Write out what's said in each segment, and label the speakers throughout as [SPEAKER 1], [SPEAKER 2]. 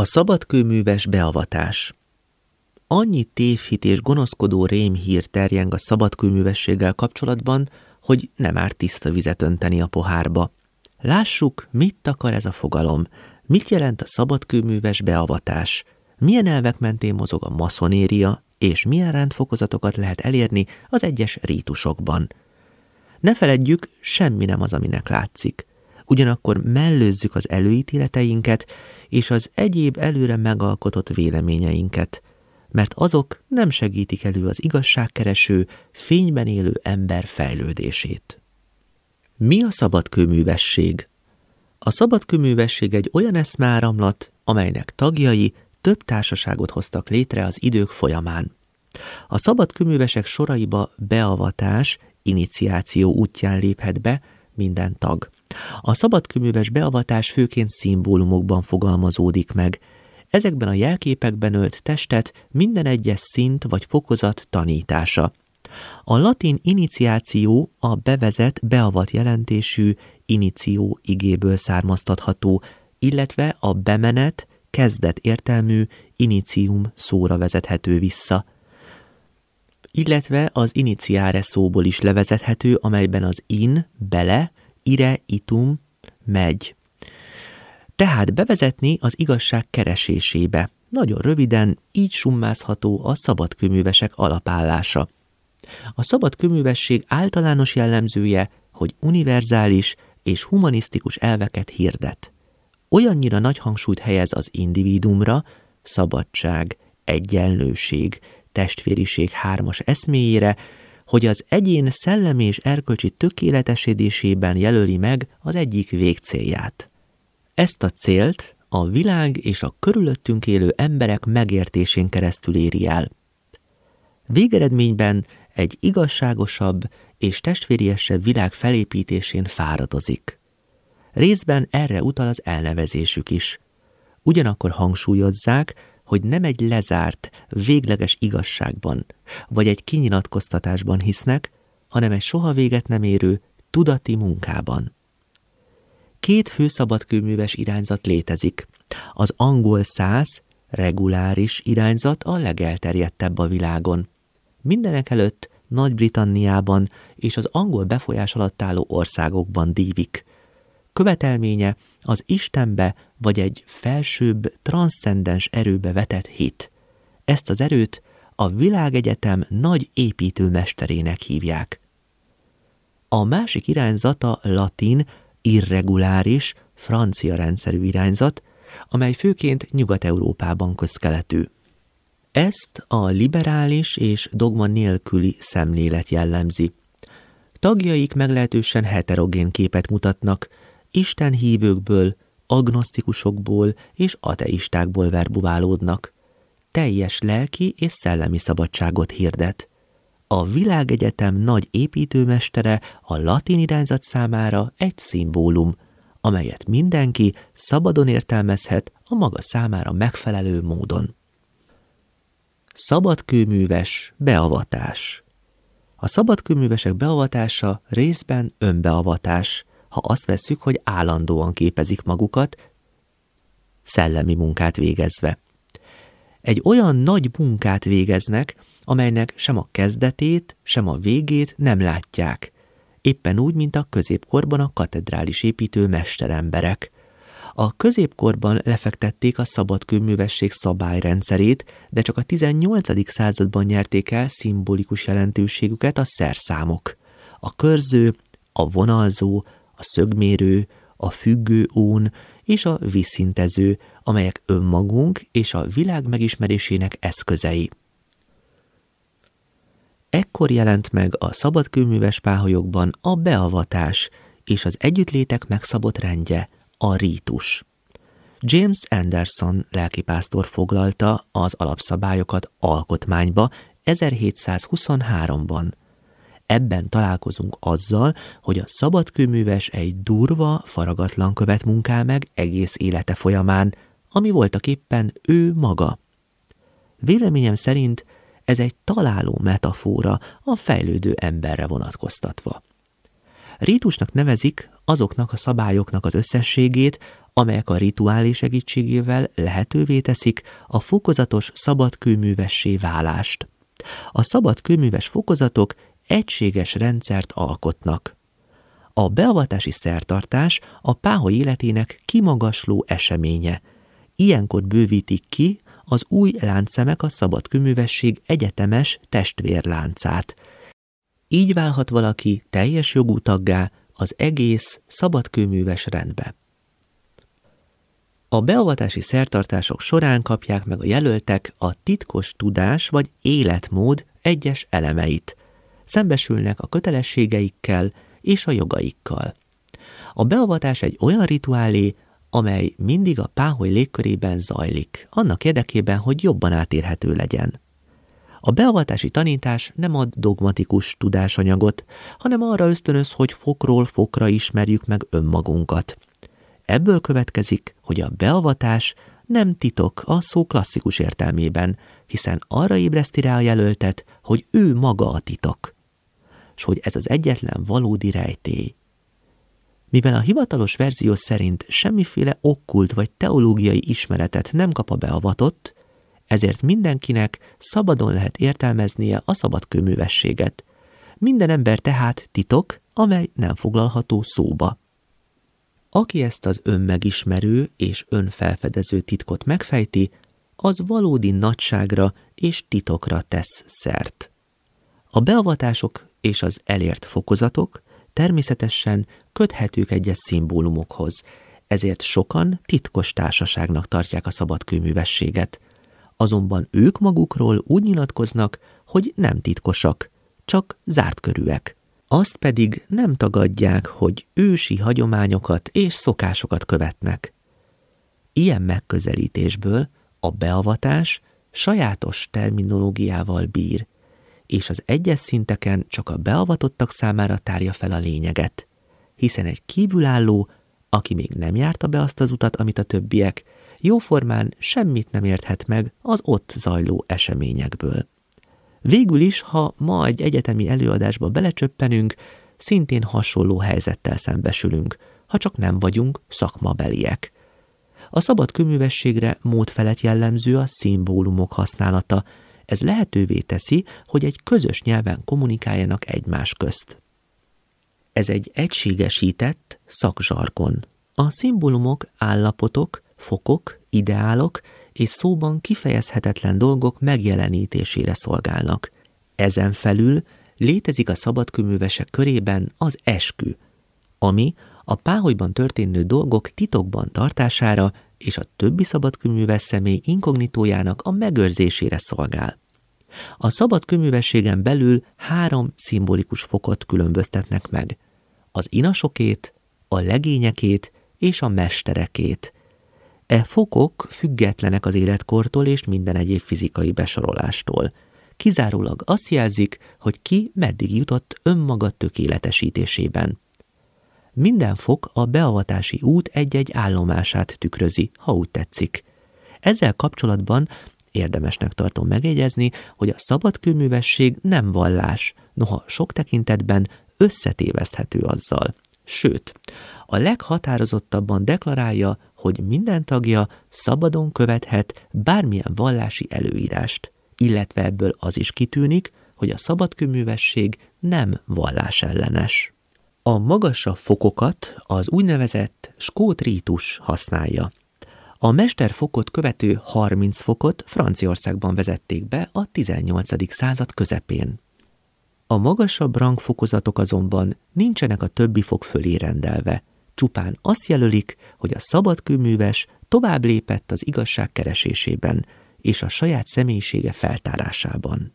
[SPEAKER 1] A szabadkőműves beavatás Annyi tévhit és gonoszkodó rémhír terjeng a szabadkőművességgel kapcsolatban, hogy nem árt tiszta vizet önteni a pohárba. Lássuk, mit akar ez a fogalom, mit jelent a szabadkőműves beavatás, milyen elvek mentén mozog a maszonéria, és milyen rendfokozatokat lehet elérni az egyes rítusokban. Ne feledjük, semmi nem az, aminek látszik ugyanakkor mellőzzük az előítéleteinket és az egyéb előre megalkotott véleményeinket, mert azok nem segítik elő az igazságkereső, fényben élő ember fejlődését. Mi a szabadkőművesség? A szabadkőművesség egy olyan eszmáramlat, amelynek tagjai több társaságot hoztak létre az idők folyamán. A szabadkőművesek soraiba beavatás, iniciáció útján léphet be, minden tag. A szabadkőműves beavatás főként szimbólumokban fogalmazódik meg. Ezekben a jelképekben ölt testet minden egyes szint vagy fokozat tanítása. A latin iniciáció a bevezet, beavat jelentésű inició igéből származtatható, illetve a bemenet, kezdet értelmű inicium szóra vezethető vissza – illetve az iniciáre szóból is levezethető, amelyben az in, bele, ire, itum, megy. Tehát bevezetni az igazság keresésébe. Nagyon röviden, így summázható a szabadkőművesek alapállása. A szabadkőművesség általános jellemzője, hogy univerzális és humanisztikus elveket hirdet. Olyannyira nagy hangsúlyt helyez az individumra, szabadság, egyenlőség, testvériség hármas eszméjére, hogy az egyén szellemi és erkölcsi tökéletesedésében jelöli meg az egyik végcélját. Ezt a célt a világ és a körülöttünk élő emberek megértésén keresztül éri el. Végeredményben egy igazságosabb és testvériesebb világ felépítésén fáradozik. Részben erre utal az elnevezésük is. Ugyanakkor hangsúlyozzák, hogy nem egy lezárt, végleges igazságban, vagy egy kinyilatkoztatásban hisznek, hanem egy soha véget nem érő, tudati munkában. Két fő szabadkőműves irányzat létezik. Az angol száz, reguláris irányzat a legelterjedtebb a világon. Mindenek előtt nagy-Britanniában és az angol befolyás alatt álló országokban dívik, követelménye az Istenbe vagy egy felsőbb, transzcendens erőbe vetett hit. Ezt az erőt a világegyetem nagy építőmesterének hívják. A másik irányzata latin, irreguláris, francia rendszerű irányzat, amely főként Nyugat-Európában közkeletű. Ezt a liberális és dogma nélküli szemlélet jellemzi. Tagjaik meglehetősen heterogén képet mutatnak, Isten hívőkből, agnosztikusokból és ateistákból verbuválódnak. Teljes lelki és szellemi szabadságot hirdet. A világegyetem nagy építőmestere a latin irányzat számára egy szimbólum, amelyet mindenki szabadon értelmezhet a maga számára megfelelő módon. Szabadkőműves beavatás A szabadkőművesek beavatása részben önbeavatás – ha azt vesszük, hogy állandóan képezik magukat, szellemi munkát végezve. Egy olyan nagy munkát végeznek, amelynek sem a kezdetét, sem a végét nem látják. Éppen úgy, mint a középkorban a katedrális építő mesteremberek. A középkorban lefektették a szabadkőművesség szabályrendszerét, de csak a 18. században nyerték el szimbolikus jelentőségüket a szerszámok. A körző, a vonalzó, a szögmérő, a függő ón és a vízszintező, amelyek önmagunk és a világ megismerésének eszközei. Ekkor jelent meg a szabadkőműves páholyokban a beavatás és az együttlétek megszabott rendje, a rítus. James Anderson lelkipásztor foglalta az alapszabályokat alkotmányba 1723-ban, Ebben találkozunk azzal, hogy a szabadkőműves egy durva, faragatlan követ munkál meg egész élete folyamán, ami voltak éppen ő maga. Véleményem szerint ez egy találó metafora a fejlődő emberre vonatkoztatva. Rítusnak nevezik azoknak a szabályoknak az összességét, amelyek a rituális segítségével lehetővé teszik a fokozatos szabadkőművessé válást. A szabadkőműves fokozatok egységes rendszert alkotnak. A beavatási szertartás a páholy életének kimagasló eseménye. Ilyenkor bővítik ki az új láncszemek a szabad küművesség egyetemes testvérláncát. Így válhat valaki teljes jogú taggá az egész szabadkőműves rendbe. A beavatási szertartások során kapják meg a jelöltek a titkos tudás vagy életmód egyes elemeit szembesülnek a kötelességeikkel és a jogaikkal. A beavatás egy olyan rituálé, amely mindig a páholy légkörében zajlik, annak érdekében, hogy jobban átérhető legyen. A beavatási tanítás nem ad dogmatikus tudásanyagot, hanem arra ösztönöz, hogy fokról fokra ismerjük meg önmagunkat. Ebből következik, hogy a beavatás nem titok a szó klasszikus értelmében, hiszen arra ébreszti rá a jelöltet, hogy ő maga a titok és hogy ez az egyetlen valódi rejtély. Mivel a hivatalos verzió szerint semmiféle okkult vagy teológiai ismeretet nem kap a beavatott, ezért mindenkinek szabadon lehet értelmeznie a szabadkőművességet. Minden ember tehát titok, amely nem foglalható szóba. Aki ezt az önmegismerő és önfelfedező titkot megfejti, az valódi nagyságra és titokra tesz szert. A beavatások és az elért fokozatok természetesen köthetők egyes szimbólumokhoz, ezért sokan titkos társaságnak tartják a szabadkőművességet. Azonban ők magukról úgy nyilatkoznak, hogy nem titkosak, csak zárt körűek. Azt pedig nem tagadják, hogy ősi hagyományokat és szokásokat követnek. Ilyen megközelítésből a beavatás sajátos terminológiával bír, és az egyes szinteken csak a beavatottak számára tárja fel a lényeget, hiszen egy kívülálló, aki még nem járta be azt az utat, amit a többiek, jóformán semmit nem érthet meg az ott zajló eseményekből. Végül is, ha ma egy egyetemi előadásba belecsöppenünk, szintén hasonló helyzettel szembesülünk, ha csak nem vagyunk szakmabeliek. A szabad köművességre felett jellemző a szimbólumok használata, ez lehetővé teszi, hogy egy közös nyelven kommunikáljanak egymás közt. Ez egy egységesített szakzsargon. A szimbólumok, állapotok, fokok, ideálok és szóban kifejezhetetlen dolgok megjelenítésére szolgálnak. Ezen felül létezik a szabadkőművesek körében az eskü, ami a páholyban történő dolgok titokban tartására és a többi szabadkőműves személy inkognitójának a megőrzésére szolgál. A szabadkőművességen belül három szimbolikus fokot különböztetnek meg. Az inasokét, a legényekét és a mesterekét. E fokok függetlenek az életkortól és minden egyéb fizikai besorolástól. Kizárólag azt jelzik, hogy ki meddig jutott önmaga tökéletesítésében. Minden fok a beavatási út egy-egy állomását tükrözi, ha úgy tetszik. Ezzel kapcsolatban érdemesnek tartom megjegyezni, hogy a szabadkőművesség nem vallás, noha sok tekintetben összetéveszthető azzal. Sőt, a leghatározottabban deklarálja, hogy minden tagja szabadon követhet bármilyen vallási előírást, illetve ebből az is kitűnik, hogy a szabadkőművesség nem vallásellenes. A magasabb fokokat az úgynevezett skót rítus használja. A mesterfokot követő 30 fokot Franciaországban vezették be a 18. század közepén. A magasabb rangfokozatok azonban nincsenek a többi fok fölé rendelve, csupán azt jelölik, hogy a szabadkőműves tovább lépett az igazság keresésében és a saját személyisége feltárásában.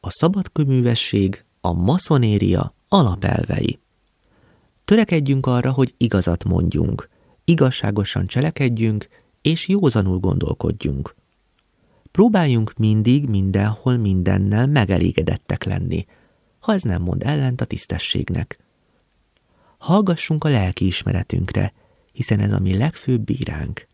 [SPEAKER 1] A szabadkőművesség a maszonéria alapelvei. Törekedjünk arra, hogy igazat mondjunk, igazságosan cselekedjünk és józanul gondolkodjunk. Próbáljunk mindig, mindenhol, mindennel megelégedettek lenni, ha ez nem mond ellent a tisztességnek. Hallgassunk a lelki ismeretünkre, hiszen ez a mi legfőbb bíránk.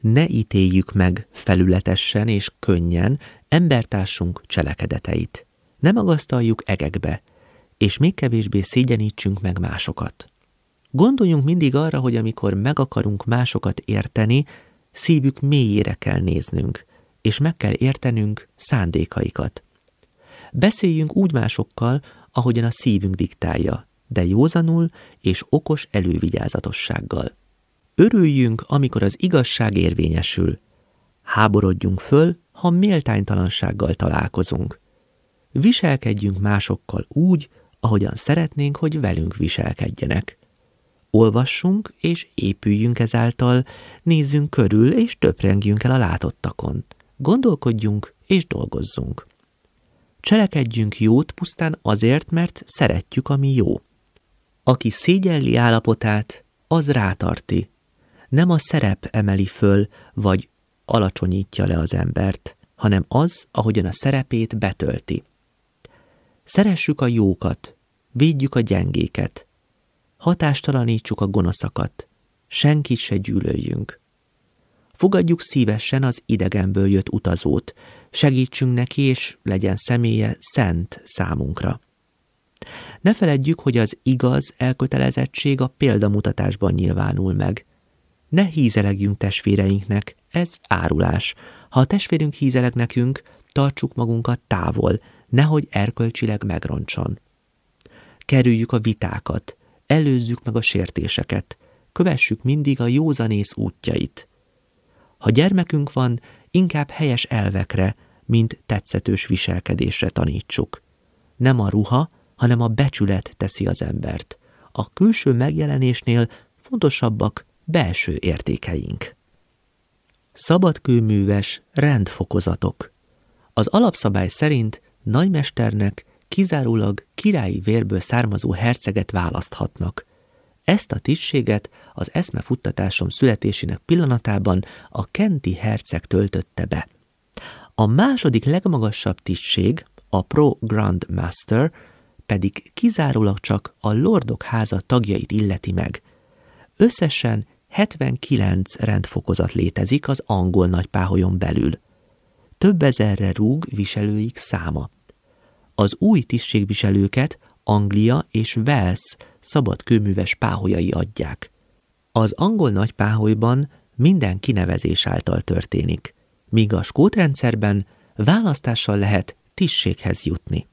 [SPEAKER 1] Ne ítéljük meg felületesen és könnyen embertársunk cselekedeteit ne magasztaljuk egekbe, és még kevésbé szégyenítsünk meg másokat. Gondoljunk mindig arra, hogy amikor meg akarunk másokat érteni, szívük mélyére kell néznünk, és meg kell értenünk szándékaikat. Beszéljünk úgy másokkal, ahogyan a szívünk diktálja, de józanul és okos elővigyázatossággal. Örüljünk, amikor az igazság érvényesül. Háborodjunk föl, ha méltánytalansággal találkozunk viselkedjünk másokkal úgy, ahogyan szeretnénk, hogy velünk viselkedjenek. Olvassunk és épüljünk ezáltal, nézzünk körül és töprengjünk el a látottakon. Gondolkodjunk és dolgozzunk. Cselekedjünk jót pusztán azért, mert szeretjük, ami jó. Aki szégyelli állapotát, az rátarti. Nem a szerep emeli föl, vagy alacsonyítja le az embert, hanem az, ahogyan a szerepét betölti. Szeressük a jókat, védjük a gyengéket, hatástalanítsuk a gonoszakat, senkit se gyűlöljünk. Fogadjuk szívesen az idegenből jött utazót, segítsünk neki, és legyen személye szent számunkra. Ne feledjük, hogy az igaz elkötelezettség a példamutatásban nyilvánul meg. Ne hízelegjünk testvéreinknek, ez árulás. Ha a testvérünk hízeleg nekünk, tartsuk magunkat távol, nehogy erkölcsileg megroncson. Kerüljük a vitákat, előzzük meg a sértéseket, kövessük mindig a józanész útjait. Ha gyermekünk van, inkább helyes elvekre, mint tetszetős viselkedésre tanítsuk. Nem a ruha, hanem a becsület teszi az embert. A külső megjelenésnél fontosabbak belső értékeink. Szabadkőműves rendfokozatok. Az alapszabály szerint nagymesternek kizárólag királyi vérből származó herceget választhatnak. Ezt a tisztséget az eszmefuttatásom születésének pillanatában a kenti herceg töltötte be. A második legmagasabb tisztség, a Pro Grand Master, pedig kizárólag csak a lordok háza tagjait illeti meg. Összesen 79 rendfokozat létezik az angol nagypáholyon belül. Több ezerre rúg viselőik száma az új tisztségviselőket Anglia és Wales szabad kőműves páholyai adják. Az angol nagypáholyban minden kinevezés által történik, míg a skót rendszerben választással lehet tisztséghez jutni.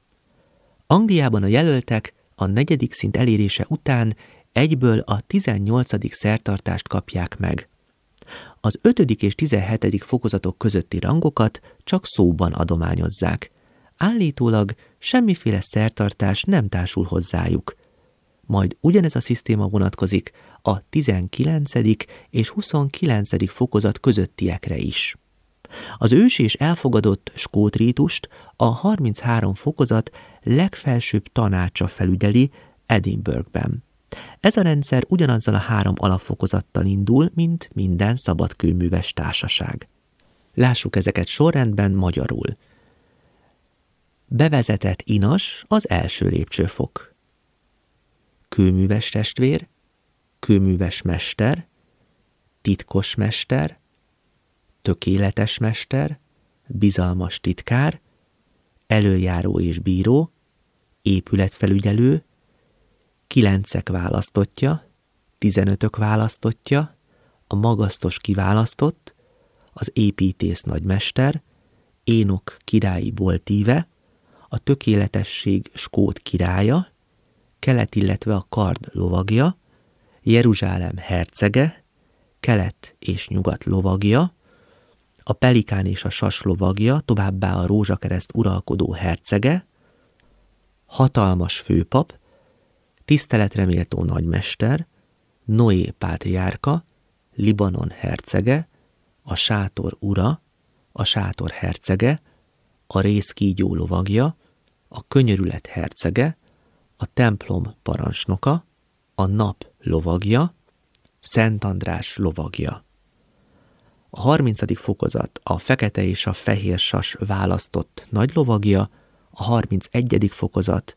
[SPEAKER 1] Angliában a jelöltek a negyedik szint elérése után egyből a 18. szertartást kapják meg. Az 5. és 17. fokozatok közötti rangokat csak szóban adományozzák – állítólag semmiféle szertartás nem társul hozzájuk. Majd ugyanez a szisztéma vonatkozik a 19. és 29. fokozat közöttiekre is. Az ős és elfogadott skótrítust a 33 fokozat legfelsőbb tanácsa felügyeli Edinburghben. Ez a rendszer ugyanazzal a három alapfokozattal indul, mint minden szabadkőműves társaság. Lássuk ezeket sorrendben magyarul. Bevezetett inas az első lépcsőfok. Kőműves testvér, kőműves mester, titkos mester, tökéletes mester, bizalmas titkár, előjáró és bíró, épületfelügyelő, kilencek választotja, tizenötök választotja, a magasztos kiválasztott, az építész nagymester, Énok királyi boltíve, a tökéletesség skót királya, kelet, illetve a kard lovagja, Jeruzsálem hercege, kelet és nyugat lovagja, a pelikán és a sas lovagja, továbbá a rózsakereszt uralkodó hercege, hatalmas főpap, tiszteletreméltó nagymester, Noé pátriárka, Libanon hercege, a sátor ura, a sátor hercege, a rész kígyó lovagja, a könyörület hercege, a templom parancsnoka, a nap lovagja, Szent András lovagja. A 30. fokozat a fekete és a fehér sas választott nagy lovagja, a 31. fokozat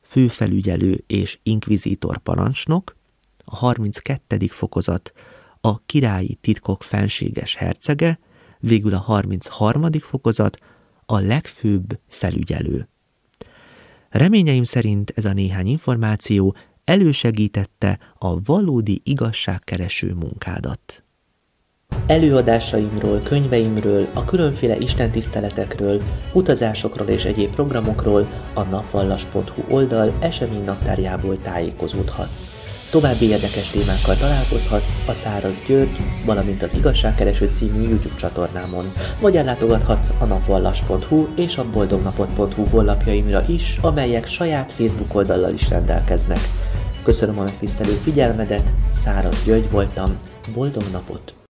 [SPEAKER 1] főfelügyelő és inkvizítor parancsnok, a 32. fokozat a királyi titkok fenséges hercege, végül a 33. fokozat a legfőbb felügyelő. Reményeim szerint ez a néhány információ elősegítette a valódi igazságkereső munkádat. Előadásaimról, könyveimről, a különféle istentiszteletekről, utazásokról és egyéb programokról a napvallas.hu oldal eseménynaptárjából tájékozódhatsz. További érdekes témákkal találkozhatsz a Száraz György, valamint az Igazságkereső című YouTube csatornámon, vagy ellátogathatsz a napvallas.hu és a boldognapot.hu honlapjaimra is, amelyek saját Facebook oldallal is rendelkeznek. Köszönöm a megtisztelő figyelmedet, Száraz György voltam, boldog napot!